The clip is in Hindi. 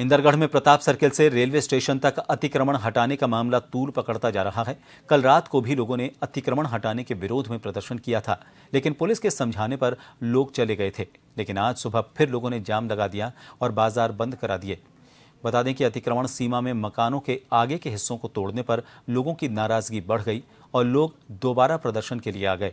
इंदरगढ़ में प्रताप सर्किल से रेलवे स्टेशन तक अतिक्रमण हटाने का मामला तूल पकड़ता जा रहा है कल रात को भी लोगों ने अतिक्रमण हटाने के विरोध में प्रदर्शन किया था लेकिन पुलिस के समझाने पर लोग चले गए थे लेकिन आज सुबह फिर लोगों ने जाम लगा दिया और बाजार बंद करा दिए बता दें कि अतिक्रमण सीमा में मकानों के आगे के हिस्सों को तोड़ने पर लोगों की नाराजगी बढ़ गई और लोग दोबारा प्रदर्शन के लिए आ गए